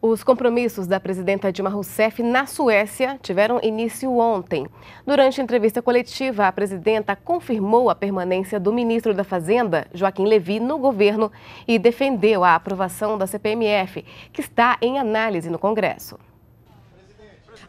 Os compromissos da presidenta Dilma Rousseff na Suécia tiveram início ontem. Durante a entrevista coletiva, a presidenta confirmou a permanência do ministro da Fazenda, Joaquim Levy, no governo e defendeu a aprovação da CPMF, que está em análise no Congresso.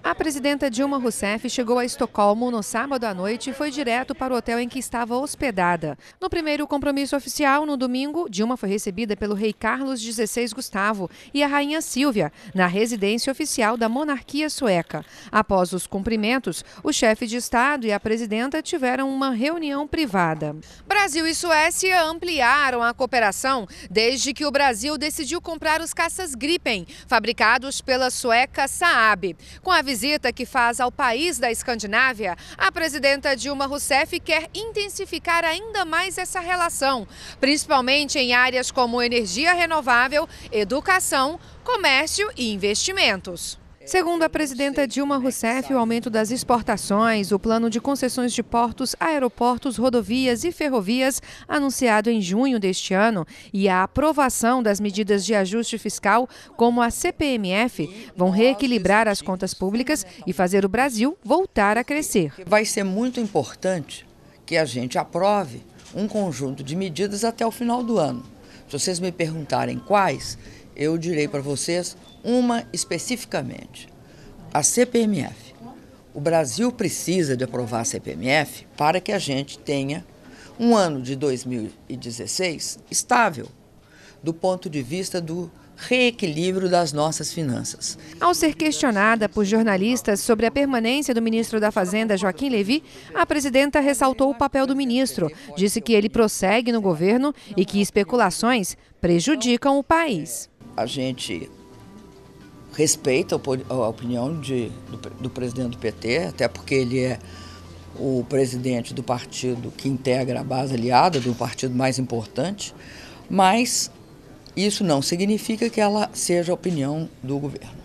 A presidenta Dilma Rousseff chegou a Estocolmo no sábado à noite e foi direto para o hotel em que estava hospedada. No primeiro compromisso oficial, no domingo, Dilma foi recebida pelo rei Carlos XVI Gustavo e a rainha Silvia, na residência oficial da monarquia sueca. Após os cumprimentos, o chefe de Estado e a presidenta tiveram uma reunião privada. Brasil e Suécia ampliaram a cooperação desde que o Brasil decidiu comprar os caças Gripen, fabricados pela sueca Saab. Com a a visita que faz ao país da Escandinávia, a presidenta Dilma Rousseff quer intensificar ainda mais essa relação, principalmente em áreas como energia renovável, educação, comércio e investimentos. Segundo a presidenta Dilma Rousseff, o aumento das exportações, o plano de concessões de portos, aeroportos, rodovias e ferrovias, anunciado em junho deste ano, e a aprovação das medidas de ajuste fiscal, como a CPMF, vão reequilibrar as contas públicas e fazer o Brasil voltar a crescer. Vai ser muito importante que a gente aprove um conjunto de medidas até o final do ano. Se vocês me perguntarem quais, eu direi para vocês uma especificamente, a CPMF. O Brasil precisa de aprovar a CPMF para que a gente tenha um ano de 2016 estável do ponto de vista do reequilíbrio das nossas finanças. Ao ser questionada por jornalistas sobre a permanência do ministro da Fazenda, Joaquim Levi, a presidenta ressaltou o papel do ministro, disse que ele prossegue no governo e que especulações prejudicam o país. A gente respeita a opinião de, do, do presidente do PT, até porque ele é o presidente do partido que integra a base aliada, do partido mais importante, mas isso não significa que ela seja a opinião do governo.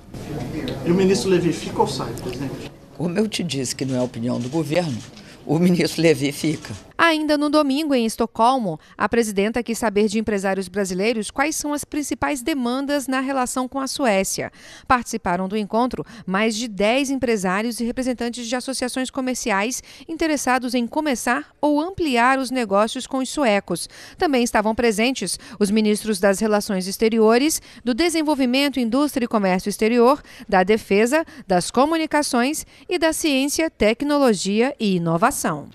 E o ministro Levi fica ou sai, presidente? Como eu te disse que não é a opinião do governo, o ministro Levi fica. Ainda no domingo, em Estocolmo, a presidenta quis saber de empresários brasileiros quais são as principais demandas na relação com a Suécia. Participaram do encontro mais de 10 empresários e representantes de associações comerciais interessados em começar ou ampliar os negócios com os suecos. Também estavam presentes os ministros das Relações Exteriores, do Desenvolvimento, Indústria e Comércio Exterior, da Defesa, das Comunicações e da Ciência, Tecnologia e Inovação.